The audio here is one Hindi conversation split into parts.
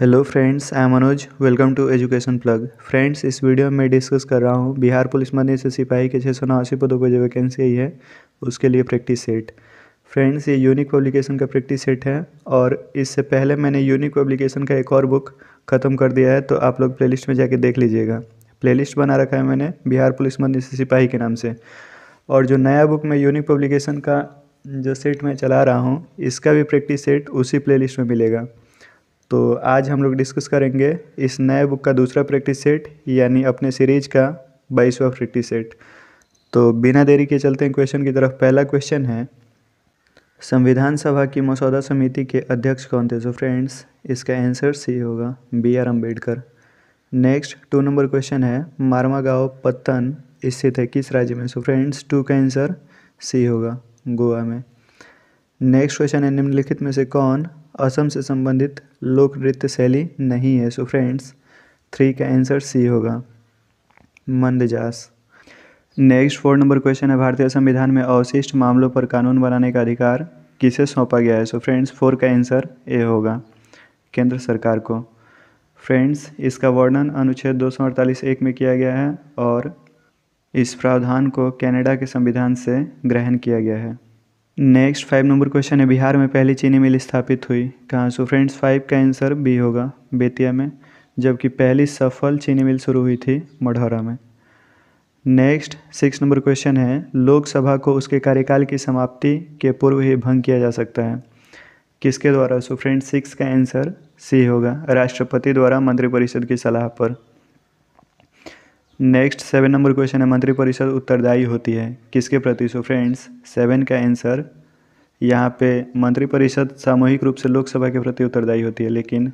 hello friends I am Manoj welcome to education plug friends इस वीडियो में मैं डिस्कस कर रहा हूँ बिहार पुलिस मध्य से सिपाही के छः सौ नवासी पदों पर जो वैकेंसी आई है उसके लिए प्रैक्टिस सेट फ्रेंड्स ये यूनिक पब्लिकेशन का प्रैक्टिस सेट है और इससे पहले मैंने यूनिक पब्लिकेशन का एक और बुक ख़त्म कर दिया है तो आप लोग प्ले में जाके देख लीजिएगा प्ले बना रखा है मैंने बिहार पुलिस मध्य से सिपाही के नाम से और जो नया बुक मैं यूनिक पब्लिकेशन का जो सेट मैं चला रहा हूँ इसका भी प्रैक्टिस सेट उसी प्ले में मिलेगा तो आज हम लोग डिस्कस करेंगे इस नए बुक का दूसरा प्रैक्टिस सेट यानी अपने सीरीज का बाईसवा प्रैक्टिस सेट तो बिना देरी के चलते हैं क्वेश्चन की तरफ पहला क्वेश्चन है संविधान सभा की मसौदा समिति के अध्यक्ष कौन थे सो फ्रेंड्स इसका आंसर सी होगा B R Ambedkar next two number question है मारमा गाँव पत्तन स्थित है किस राज्य में सो फ्रेंड्स टू का आंसर सी होगा गोवा में नेक्स्ट क्वेश्चन है निम्नलिखित में से कौन असम से संबंधित लोक नृत्य शैली नहीं है सो फ्रेंड्स थ्री का आंसर सी होगा मंदजास नेक्स्ट फोर नंबर क्वेश्चन है भारतीय संविधान में अवशिष्ट मामलों पर कानून बनाने का अधिकार किसे सौंपा गया है सो फ्रेंड्स फोर का आंसर ए होगा केंद्र सरकार को फ्रेंड्स इसका वर्णन अनुच्छेद दो एक में किया गया है और इस प्रावधान को कनाडा के संविधान से ग्रहण किया गया है नेक्स्ट फाइव नंबर क्वेश्चन है बिहार में पहली चीनी मिल स्थापित हुई कहाँ सो फ्रेंड्स फाइव का आंसर बी होगा बेतिया में जबकि पहली सफल चीनी मिल शुरू हुई थी मढ़ौरा में नेक्स्ट सिक्स नंबर क्वेश्चन है लोकसभा को उसके कार्यकाल की समाप्ति के पूर्व ही भंग किया जा सकता है किसके द्वारा सो फ्रेंड सिक्स का आंसर सी होगा राष्ट्रपति द्वारा मंत्रिपरिषद की सलाह पर नेक्स्ट सेवन नंबर क्वेश्चन है मंत्रिपरिषद उत्तरदायी होती है किसके प्रति सो फ्रेंड्स सेवन का आंसर यहाँ पे मंत्रिपरिषद सामूहिक रूप से लोकसभा के प्रति उत्तरदायी होती है लेकिन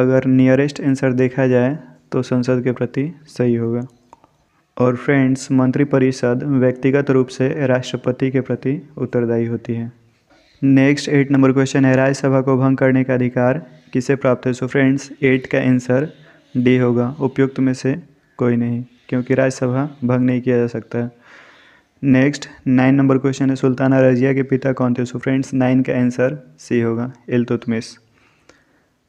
अगर नियरेस्ट आंसर देखा जाए तो संसद के प्रति सही होगा और फ्रेंड्स मंत्रिपरिषद व्यक्तिगत रूप से राष्ट्रपति के प्रति उत्तरदायी होती है नेक्स्ट एट नंबर क्वेश्चन है राज्यसभा को भंग करने का अधिकार किसे प्राप्त है सो फ्रेंड्स एट का आंसर डी होगा उपयुक्त में से कोई नहीं क्योंकि राज्यसभा भंग नहीं किया जा सकता है नेक्स्ट नाइन नंबर क्वेश्चन है सुल्ताना रजिया के पिता कौन थे सो फ्रेंड्स नाइन का आंसर सी होगा इल्तुतमिस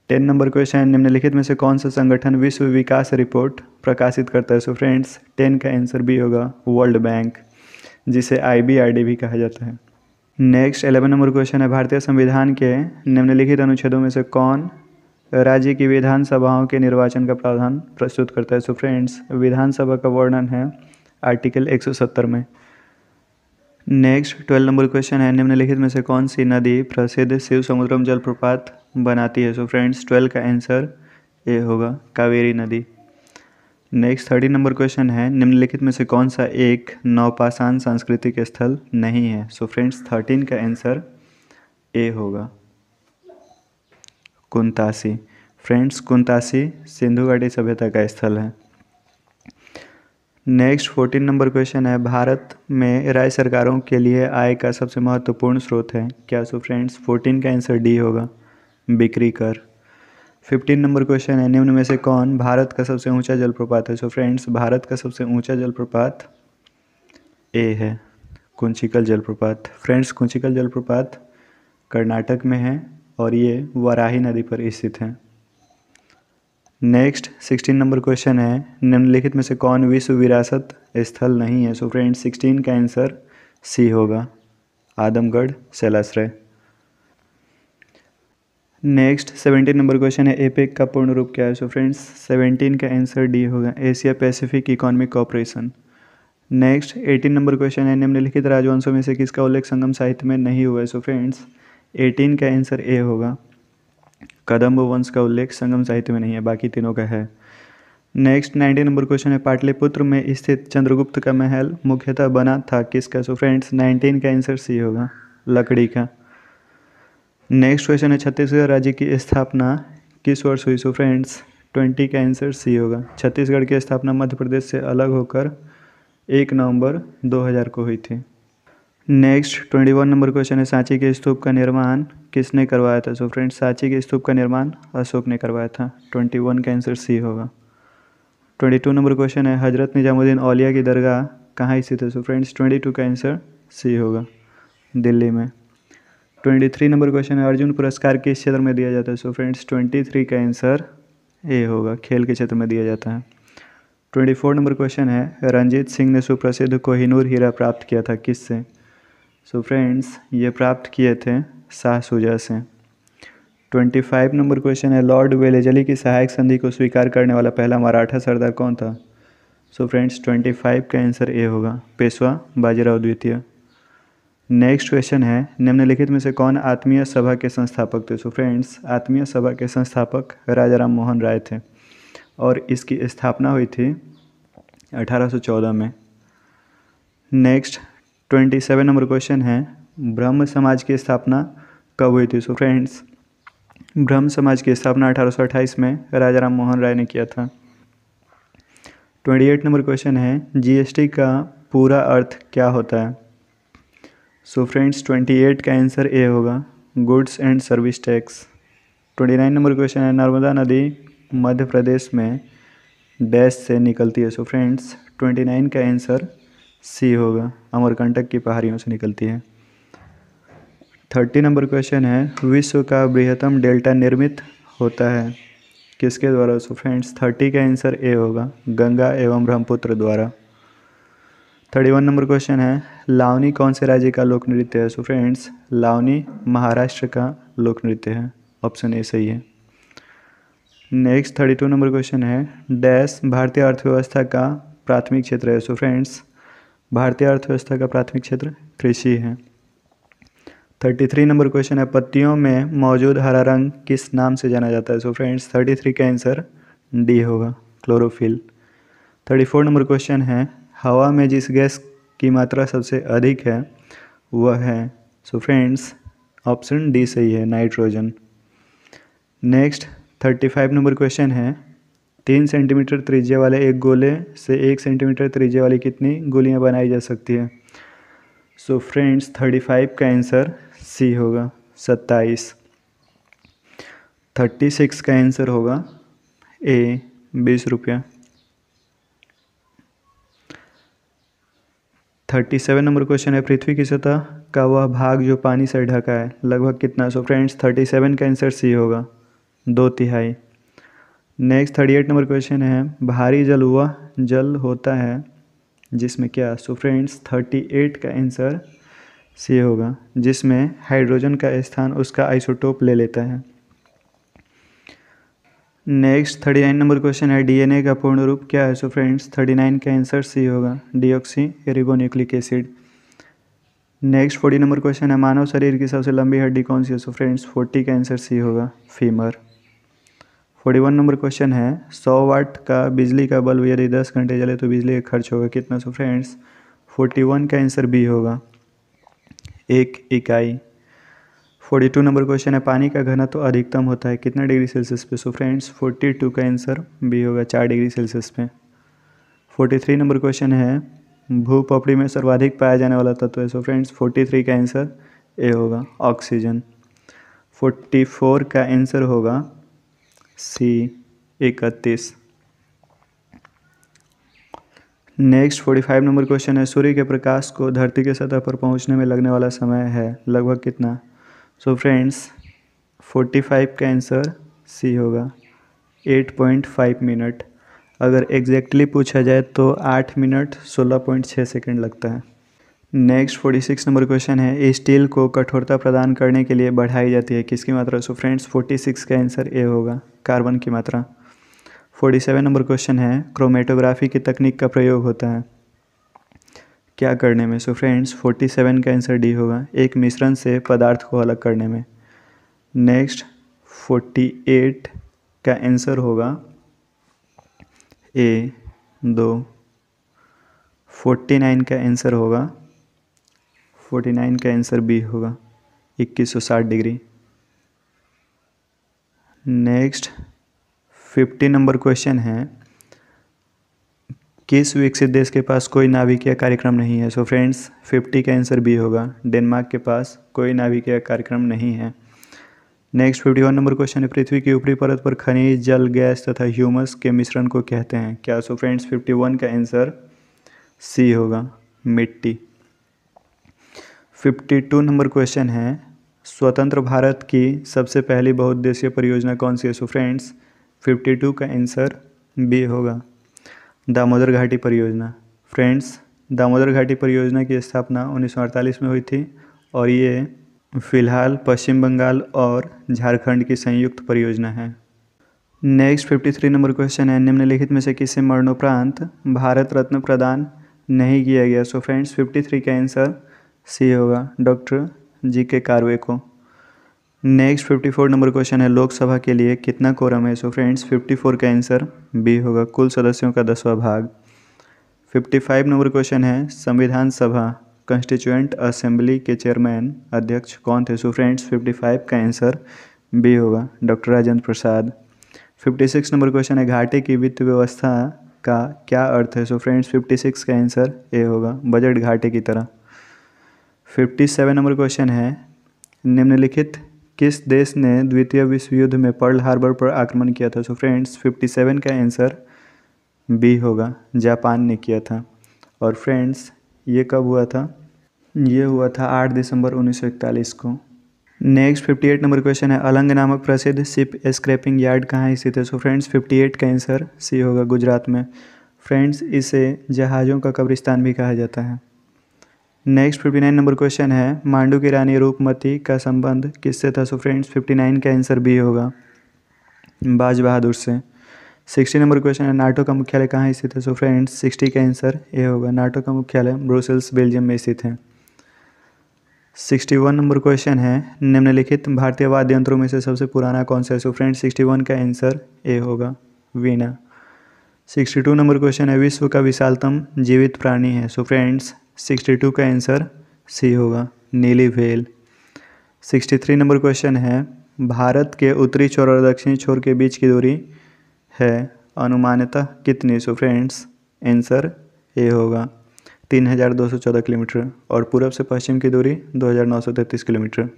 टेन नंबर क्वेश्चन है निम्नलिखित में से कौन सा संगठन विश्व विकास रिपोर्ट प्रकाशित करता है सो फ्रेंड्स टेन का आंसर बी होगा वर्ल्ड बैंक जिसे आई भी कहा जाता है नेक्स्ट एलेवन नंबर क्वेश्चन है भारतीय संविधान के निम्नलिखित अनुच्छेदों में से कौन राज्य की विधानसभाओं के निर्वाचन का प्रावधान प्रस्तुत करता है सो फ्रेंड्स विधानसभा का वर्णन है आर्टिकल 170 में नेक्स्ट ट्वेल्व नंबर क्वेश्चन है निम्नलिखित में से कौन सी नदी प्रसिद्ध शिव समुद्रम जलप्रपात बनाती है सो फ्रेंड्स ट्वेल्व का आंसर ए होगा कावेरी नदी नेक्स्ट थर्टी नंबर क्वेश्चन है निम्नलिखित में से कौन सा एक नौपाषाण सांस्कृतिक स्थल नहीं है सो फ्रेंड्स थर्टीन का आंसर ए होगा कुंतासी फ्रेंड्स कुंतासी सिंधु घाटी सभ्यता का स्थल है नेक्स्ट फोर्टीन नंबर क्वेश्चन है भारत में राज्य सरकारों के लिए आय का सबसे महत्वपूर्ण स्रोत है क्या सो फ्रेंड्स फोर्टीन का आंसर डी होगा बिक्री कर फिफ्टीन नंबर क्वेश्चन है निम्न में से कौन भारत का सबसे ऊंचा जलप्रपात है सो फ्रेंड्स भारत का सबसे ऊंचा जलप्रपात ए है कुंचिकल जलप्रपात फ्रेंड्स कुंचिकल जलप्रपात कर्नाटक में है और ये वराही नदी पर स्थित हैं नेक्स्ट सिक्सटीन नंबर क्वेश्चन है निम्नलिखित में से कौन विश्व विरासत स्थल नहीं है सो फ्रेंड सिक्सटीन का आंसर सी होगा आदमगढ़ सेलाश्रय नेक्स्ट सेवेंटीन नंबर क्वेश्चन है एपेक का पूर्ण रूप क्या है सो फ्रेंड्स सेवेंटीन का आंसर डी होगा Asia Pacific economic cooperation next eighteen number question है निम्नलिखित राजवंशों में से किसका उल्लेख संगम साहित्य में नहीं हुआ है सो फ्रेंड्स एटीन का आंसर ए होगा कदम्ब वंश का उल्लेख संगम साहित्य में नहीं है बाकी तीनों का है नेक्स्ट नाइनटीन नंबर क्वेश्चन है पाटलिपुत्र में स्थित चंद्रगुप्त का महल मुख्यतः बना था किसका सो फ्रेंड्स नाइनटीन का आंसर सी होगा लकड़ी का नेक्स्ट क्वेश्चन है छत्तीसगढ़ राज्य की स्थापना किस वर्ष हुई सो फ्रेंड्स ट्वेंटी का आंसर सी होगा छत्तीसगढ़ की स्थापना मध्य प्रदेश से अलग होकर एक नवंबर 2000 को हुई थी next twenty one number question है सांची के स्तूप का निर्माण किसने करवाया था सो फ्रेंड्स सांची के स्तूप का निर्माण अशोक ने करवाया था ट्वेंटी वन का आंसर सी होगा ट्वेंटी टू नंबर क्वेश्चन है हजरत निजामुद्दीन औलिया की दरगाह कहाँ स्थित है सो फ्रेंड्स ट्वेंटी टू का आंसर सी होगा दिल्ली में ट्वेंटी थ्री नंबर क्वेश्चन है अर्जुन पुरस्कार किस क्षेत्र में दिया जाता है सो फ्रेंड्स ट्वेंटी थ्री का आंसर ए होगा खेल के क्षेत्र में दिया जाता है ट्वेंटी फोर नंबर क्वेश्चन है रंजीत सिंह ने सुप्रसिद्ध कोहिनूर हीरा प्राप्त किया था किससे सो so फ्रेंड्स ये प्राप्त किए थे सुजा से ट्वेंटी फाइव नंबर क्वेश्चन है लॉर्ड वेलेजली की सहायक संधि को स्वीकार करने वाला पहला मराठा सरदार कौन था सो फ्रेंड्स ट्वेंटी फाइव का आंसर ए होगा पेशवा बाजीराव द्वितीय नेक्स्ट क्वेश्चन है निम्नलिखित में से कौन आत्मीय सभा के संस्थापक थे सो फ्रेंड्स आत्मीय सभा के संस्थापक राजा राम मोहन राय थे और इसकी स्थापना हुई थी अठारह में next twenty seven number question है ब्रह्म समाज की स्थापना कब हुई थी सो फ्रेंड्स ब्रह्म समाज की स्थापना अठारह सौ अट्ठाईस में राजा राम मोहन राय ने किया था ट्वेंटी एट नंबर क्वेश्चन है जीएसटी का पूरा अर्थ क्या होता है सो फ्रेंड्स ट्वेंटी एट का आंसर ए होगा goods and service tax twenty nine number question है नर्मदा नदी मध्य प्रदेश में डैश से निकलती है सो फ्रेंड्स ट्वेंटी नाइन का आंसर सी होगा अमरकंटक की पहाड़ियों से निकलती है थर्टी नंबर क्वेश्चन है विश्व का बृहत्तम डेल्टा निर्मित होता है किसके द्वारा सो फ्रेंड्स थर्टी का आंसर ए होगा गंगा एवं ब्रह्मपुत्र द्वारा थर्टी वन नंबर क्वेश्चन है लावनी कौन से राज्य का लोक नृत्य है सो फ्रेंड्स लावनी महाराष्ट्र का लोक नृत्य है ऑप्शन ए सही है next thirty two number question है डैश भारतीय अर्थव्यवस्था का प्राथमिक क्षेत्र है सो फ्रेंड्स भारतीय अर्थव्यवस्था का प्राथमिक क्षेत्र कृषि है थर्टी थ्री नंबर क्वेश्चन है पत्तियों में मौजूद हरा रंग किस नाम से जाना जाता है सो फ्रेंड्स थर्टी थ्री का आंसर डी होगा chlorophyll thirty four number question है हवा में जिस गैस की मात्रा सबसे अधिक है वह है सो फ्रेंड्स ऑप्शन डी सही है nitrogen next thirty five number question है तीन सेंटीमीटर त्रिज्या वाले एक गोले से एक सेंटीमीटर त्रिज्या वाली कितनी गोलियां बनाई जा सकती है सो फ्रेंड्स थर्टी फाइव का आंसर सी होगा सत्ताईस थर्टी सिक्स का आंसर होगा ए बीस रुपया थर्टी सेवन नंबर क्वेश्चन है पृथ्वी की सतह का वह भाग जो पानी से ढका है लगभग कितना सो फ्रेंड्स थर्टी सेवन का आंसर सी होगा दो तिहाई next thirty eight number question है भारी जल हुआ जल होता है जिसमें क्या सो फ्रेंड्स थर्टी एट का आंसर सी होगा जिसमें हाइड्रोजन का स्थान उसका आइसोटोप ले लेता है next thirty nine number question है डीएनए का पूर्ण रूप क्या है सो फ्रेंड्स थर्टी नाइन का आंसर सी होगा deoxy ribonucleic acid next forty number question है मानव शरीर की सबसे लंबी हड्डी कौन सी है सो फ्रेंड्स फोर्टी का आंसर सी होगा femur forty one number question है सौ वाट का बिजली का बल्ब यदि दस घंटे जले तो बिजली का खर्च होगा कितना सो फ्रेंड्स फोर्टी वन का आंसर बी होगा एक इकाई फोर्टी टू नंबर क्वेश्चन है पानी का घना तो अधिकतम होता है कितना डिग्री सेल्सियस पे सो फ्रेंड्स फोर्टी टू का आंसर बी होगा चार डिग्री सेल्सियस पे फोर्टी थ्री नंबर क्वेश्चन है भू पपड़ी में सर्वाधिक पाया जाने वाला तत्व है सो फ्रेंड्स फोर्टी थ्री का आंसर ए होगा ऑक्सीजन फोर्टी फोर का आंसर होगा सी इकतीस next forty five number question है सूर्य के प्रकाश को धरती के सतह पर पहुंचने में लगने वाला समय है लगभग कितना सो फ्रेंड्स फोर्टी फाइव का आंसर सी होगा एट पॉइंट फाइव मिनट अगर एग्जैक्टली पूछा जाए तो आठ मिनट सोलह पॉइंट छः सेकेंड लगता है next forty six number question है स्टील को कठोरता प्रदान करने के लिए बढ़ाई जाती है किसकी मात्रा सो फ्रेंड्स फोर्टी सिक्स का आंसर ए होगा कार्बन की मात्रा 47 नंबर क्वेश्चन है क्रोमेटोग्राफी की तकनीक का प्रयोग होता है क्या करने में सो फ्रेंड्स 47 का आंसर डी होगा एक मिश्रण से पदार्थ को अलग करने में नेक्स्ट 48 का आंसर होगा ए दो 49 का आंसर होगा 49 का आंसर बी होगा 2160 degree next fifty number question है किस विकसित देश के पास कोई नाभिकीय कार्यक्रम नहीं है सो फ्रेंड्स फिफ्टी का आंसर बी होगा डेनमार्क के पास कोई नाभिकीय कार्यक्रम नहीं है next fifty one number question है पृथ्वी की ऊपरी परत पर खनिज जल गैस तथा ह्यूमस के मिश्रण को कहते हैं क्या सो फ्रेंड्स फिफ्टी वन का आंसर सी होगा मिट्टी फिफ्टी टू नंबर क्वेश्चन है स्वतंत्र भारत की सबसे पहली बहुउद्देशीय परियोजना कौन सी है सो फ्रेंड्स 52 का आंसर बी होगा दामोदर घाटी परियोजना फ्रेंड्स दामोदर घाटी परियोजना की स्थापना 1948 में हुई थी और ये फिलहाल पश्चिम बंगाल और झारखंड की संयुक्त परियोजना है नेक्स्ट 53 नंबर क्वेश्चन है निम्नलिखित में से किसे मरणोपरांत भारत रत्न प्रदान नहीं किया गया सो फ्रेंड्स 53 का आंसर सी होगा डॉक्टर जीके कारवे को next fifty four number question है लोकसभा के लिए कितना कोरम है सो फ्रेंड्स फिफ्टी फोर का आंसर बी होगा कुल सदस्यों का दसवा भाग फिफ्टी फाइव नंबर क्वेश्चन है संविधान सभा कंस्टिट्यूएंट असेंबली के चेयरमैन अध्यक्ष कौन थे सो फ्रेंड्स फिफ्टी फाइव का आंसर बी होगा doctor Rajendra Prasad fifty six number question है घाटे की वित्त व्यवस्था का क्या अर्थ है सो फ्रेंड्स फिफ्टी सिक्स का आंसर ए होगा बजट घाटे की तरह फिफ्टी सेवन नंबर क्वेश्चन है निम्नलिखित किस देश ने द्वितीय विश्व युद्ध में पर्ल हार्बर पर आक्रमण किया था सो फ्रेंड्स फिफ्टी सेवन का आंसर बी होगा जापान ने किया था और फ्रेंड्स ये कब हुआ था ये हुआ था आठ दिसंबर उन्नीस को next fifty eight number question है अलंग नामक प्रसिद्ध शिप स्क्रैपिंग यार्ड कहाँ स्थित है सो फ्रेंड्स फिफ्टी एट का आंसर सी होगा गुजरात में फ्रेंड्स इसे जहाज़ों का कब्रिस्तान भी कहा जाता है next fifty nine number question है मांडू की रानी रूपमती का संबंध किससे था सो फ्रेंड्स फिफ्टी नाइन का आंसर बी होगा बाज बहादुर से सिक्सटी नंबर क्वेश्चन है नाटो का मुख्यालय कहाँ स्थित है सो फ्रेंड्स सिक्सटी का आंसर ए होगा नाटो का मुख्यालय ब्रुसेल्स बेल्जियम में स्थित है सिक्सटी वन नंबर क्वेश्चन है निम्नलिखित भारतीय वाद्य यंत्रों में से सबसे पुराना कौन सा है सो फ्रेंड्स सिक्सटी वन का आंसर ए होगा veena sixty two number question है विश्व का विशालतम जीवित प्राणी है सो फ्रेंड्स सिक्सटी टू का आंसर सी होगा नीली भेल सिक्सटी थ्री नंबर क्वेश्चन है भारत के उत्तरी छोर और दक्षिणी छोर के बीच की दूरी है अनुमानतः कितनी सो फ्रेंड्स आंसर ए होगा तीन हज़ार दो सौ चौदह किलोमीटर और पूर्व से पश्चिम की दूरी दो हज़ार नौ सौ तैंतीस kilometre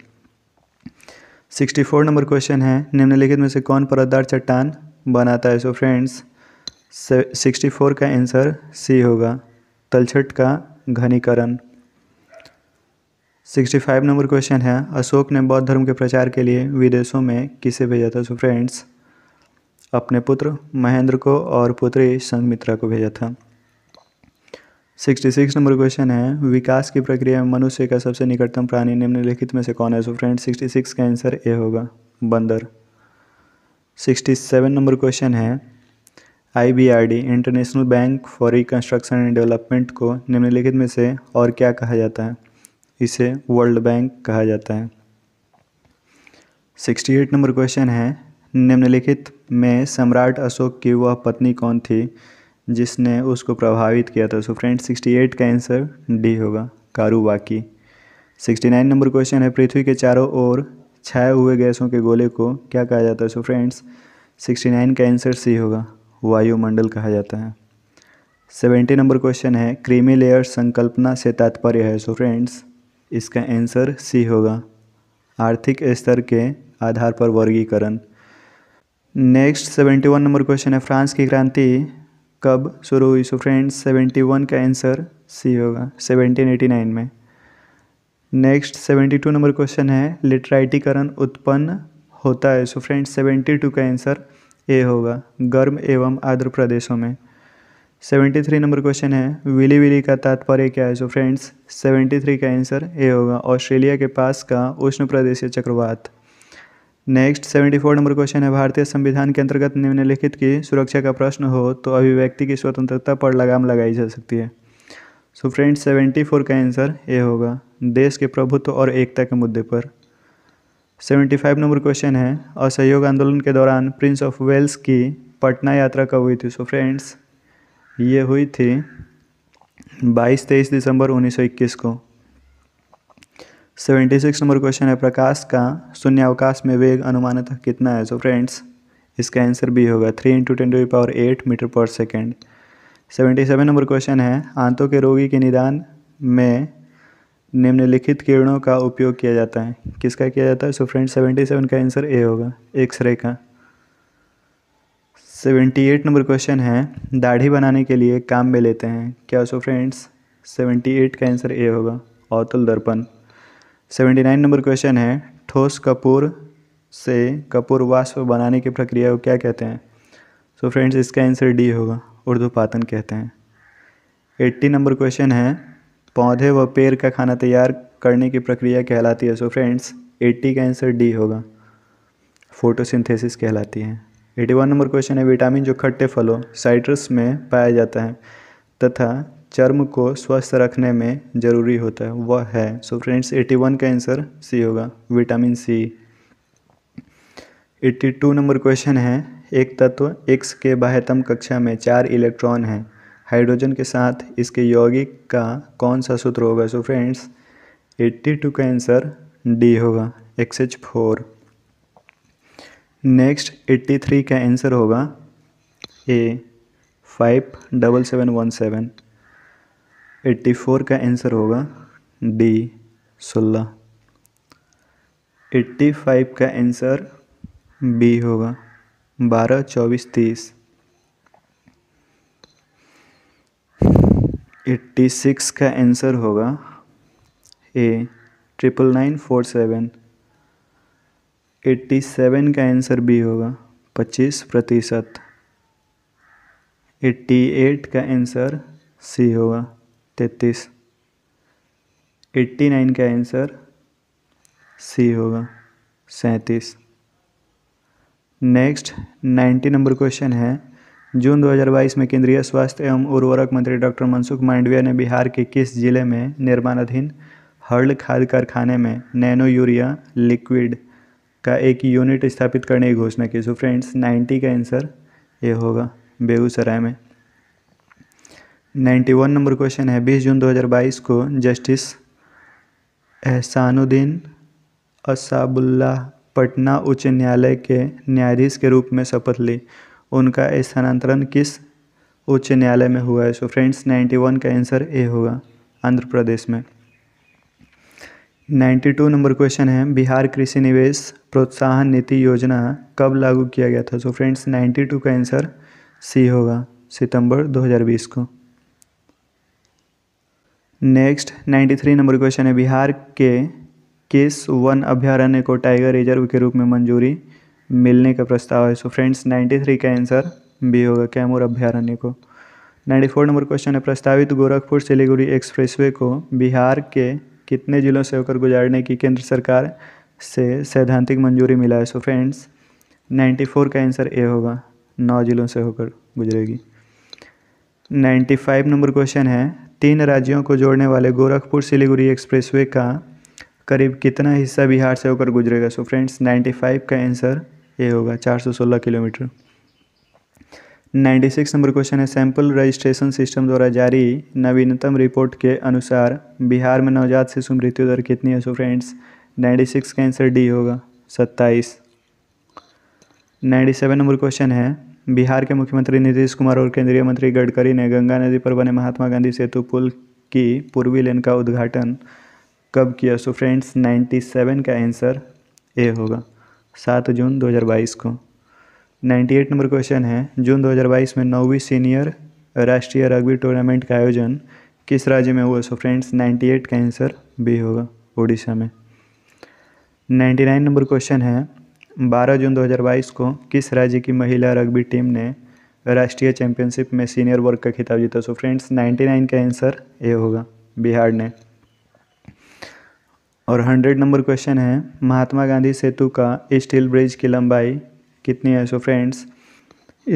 sixty four number question है निम्नलिखित में से कौन परतदार चट्टान बनाता है सो फ्रेंड्स सिक्सटी फोर का आंसर सी होगा तलछट का घनीकरण 65 नंबर क्वेश्चन है अशोक ने बौद्ध धर्म के प्रचार के लिए विदेशों में किसे भेजा था सो फ्रेंड्स अपने पुत्र महेंद्र को और पुत्री संगमित्रा को भेजा था 66 नंबर क्वेश्चन है विकास की प्रक्रिया में मनुष्य का सबसे निकटतम प्राणी निम्नलिखित में से कौन है सो फ्रेंड्स 66 का आंसर ए होगा बंदर 67 नंबर क्वेश्चन है IBRD international bank for reconstruction and development को निम्नलिखित में से और क्या कहा जाता है इसे वर्ल्ड बैंक कहा जाता है सिक्सटी एट नंबर क्वेश्चन है निम्नलिखित में सम्राट अशोक की वह पत्नी कौन थी जिसने उसको प्रभावित किया था सो फ्रेंड एट का आंसर डी होगा कारू सिक्सटी नाइन नंबर क्वेश्चन है पृथ्वी के चारों ओर छाए हुए गैसों के गोले को क्या कहा जाता है सो फ्रेंड्स सिक्सटी नाइन का आंसर सी होगा वायुमंडल कहा जाता है सेवेंटी नंबर क्वेश्चन है क्रीमी लेयर संकल्पना से तात्पर्य है सो फ्रेंड्स इसका आंसर सी होगा आर्थिक स्तर के आधार पर वर्गीकरण next seventy one number question है फ्रांस की क्रांति कब शुरू हुई सो फ्रेंड्स सेवेंटी वन का आंसर सी होगा सेवेंटीन एटी नाइन में next seventy two number question है लिटराइटीकरण उत्पन्न होता है सो फ्रेंड्स सेवेंटी टू का आंसर ए होगा गर्म एवं आर्द्र प्रदेशों में सेवेंटी थ्री नंबर क्वेश्चन है विली विली का तात्पर्य क्या है सो फ्रेंड्स सेवेंटी थ्री का आंसर ए होगा ऑस्ट्रेलिया के पास का उष्ण प्रदेशीय चक्रवात next seventy four number question है भारतीय संविधान के अंतर्गत निम्नलिखित की सुरक्षा का प्रश्न हो तो अभिव्यक्ति की स्वतंत्रता पर लगाम लगाई जा सकती है सो फ्रेंड्स सेवेंटी फोर का आंसर ए होगा देश के प्रभुत्व और एकता के मुद्दे पर सेवेंटी फाइव नंबर क्वेश्चन है असहयोग आंदोलन के दौरान प्रिंस ऑफ वेल्स की पटना यात्रा कब हुई थी सो so फ्रेंड्स ये हुई थी बाईस तेईस दिसंबर उन्नीस सौ इक्कीस को सेवेंटी सिक्स नंबर क्वेश्चन है प्रकाश का शून्यावकाश में वेग अनुमानित कितना है सो so फ्रेंड्स इसका आंसर भी होगा three into ten to power eight metre per second seventy seven number question है आंतों के रोगी के निदान में निम्नलिखित किरणों का उपयोग किया जाता है किसका किया जाता है सो फ्रेंड सेवेंटी सेवन का आंसर ए होगा एक्सरे का सेवेंटी एट नंबर क्वेश्चन है दाढ़ी बनाने के लिए काम में लेते हैं क्या सो फ्रेंड्स सेवेंटी एट का आंसर ए होगा अतुल दर्पण सेवेंटी नाइन नंबर क्वेश्चन है ठोस कपूर से कपूर वाष्प बनाने की प्रक्रिया को क्या कहते हैं सो so फ्रेंड्स इसका आंसर डी होगा उर्दू पातन कहते हैं एट्टी नंबर क्वेश्चन है पौधे व पेड़ का खाना तैयार करने की प्रक्रिया कहलाती है सो फ्रेंड्स एट्टी का आंसर डी होगा फोटोसिंथेसिस कहलाती है एटी वन नंबर क्वेश्चन है विटामिन जो खट्टे फलों साइट्रस में पाया जाता है तथा चर्म को स्वस्थ रखने में जरूरी होता है वह है सो फ्रेंड्स एटी वन का आंसर सी होगा vitamin C eighty two number question है एक तत्व एक्स के बाह्यतम कक्षा में चार इलेक्ट्रॉन हैं हाइड्रोजन के साथ इसके यौगिक का कौन सा सूत्र होगा सो फ्रेंड्स 82 का आंसर डी होगा एक्स एच फोर नेक्स्ट 83 का आंसर होगा A five double seven one seven eighty four का आंसर होगा डी सोलह एट्टी फाइव का आंसर बी होगा बारह चौबीस तीस एट्टी सिक्स का आंसर होगा A triple nine four seven eighty seven का आंसर बी होगा पच्चीस प्रतिशत एट्टी एट का आंसर सी होगा तैतीस एट्टी नाइन का आंसर सी होगा सैंतीस नेक्स्ट नाइन्टी नंबर क्वेश्चन है जून 2022 में केंद्रीय स्वास्थ्य एवं उर्वरक मंत्री डॉक्टर मनसुख मांडविया ने बिहार के किस जिले में निर्माणाधीन हर्ल खाद कारखाने में नैनो यूरिया लिक्विड का एक यूनिट स्थापित करने की घोषणा की सो फ्रेंड्स 90 का आंसर ये होगा बेगूसराय में 91 नंबर क्वेश्चन है 20 जून 2022 को जस्टिस एहसानुद्दीन असाबुल्लाह पटना उच्च न्यायालय के न्यायाधीश के रूप में शपथ ली उनका स्थानांतरण किस उच्च न्यायालय में हुआ है सो फ्रेंड्स 91 का आंसर ए होगा आंध्र प्रदेश में 92 नंबर क्वेश्चन है बिहार कृषि निवेश प्रोत्साहन नीति योजना कब लागू किया गया था सो फ्रेंड्स 92 का आंसर सी होगा सितंबर 2020 को नेक्स्ट 93 नंबर क्वेश्चन है बिहार के किस वन अभ्यारण्य को टाइगर रिजर्व के रूप में मंजूरी मिलने का प्रस्ताव है सो फ्रेंड्स 93 का आंसर बी होगा कैमूर अभ्यारण्य को 94 नंबर क्वेश्चन है प्रस्तावित गोरखपुर सिलीगुड़ी एक्सप्रेसवे को बिहार के कितने जिलों से होकर गुजारने की केंद्र सरकार से सैद्धांतिक मंजूरी मिला है सो फ्रेंड्स फोर का आंसर ए होगा नौ जिलों से होकर गुजरेगी फाइव नंबर क्वेश्चन है तीन राज्यों को जोड़ने वाले गोरखपुर सिलीगुड़ी एक्सप्रेसवे का करीब कितना हिस्सा बिहार से होकर गुजरेगा सो फ्रेंड्स 95 का आंसर ये होगा चार सौ सोलह kilometre ninety six number question है सैंपल रजिस्ट्रेशन सिस्टम द्वारा जारी नवीनतम रिपोर्ट के अनुसार बिहार में नवजात शिशु मृत्यु दर कितनी है सो फ्रेंड्स नाइन्टी सिक्स का आंसर डी होगा सत्ताईस नाइन्टी सेवन नंबर क्वेश्चन है बिहार के मुख्यमंत्री नीतीश कुमार और केंद्रीय मंत्री गडकरी ने गंगा नदी पर बने महात्मा गांधी सेतु पुल की पूर्वी लेन का उद्घाटन कब किया सो फ्रेंड्स नाइन्टी सेवन का आंसर ए होगा सात जून 2022 को 98 नंबर क्वेश्चन है जून 2022 में नौवीं सीनियर राष्ट्रीय रग्बी टूर्नामेंट का आयोजन किस राज्य में हुआ सो फ्रेंड्स 98 का आंसर बी होगा उड़ीसा में 99 नंबर क्वेश्चन है 12 जून 2022 को किस राज्य की महिला रग्बी टीम ने राष्ट्रीय चैंपियनशिप में सीनियर वर्ग का खिताब जीता सो फ्रेंड्स 99 का आंसर ए होगा बिहार ने और हंड्रेड नंबर क्वेश्चन है महात्मा गांधी सेतु का स्टील ब्रिज की लंबाई कितनी है सो फ्रेंड्स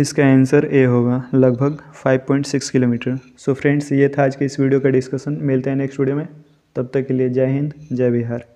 इसका आंसर ए होगा लगभग 5.6 किलोमीटर सो फ्रेंड्स ये था आज के इस वीडियो का डिस्कशन मिलते हैं नेक्स्ट वीडियो में तब तक के लिए जय हिंद जय बिहार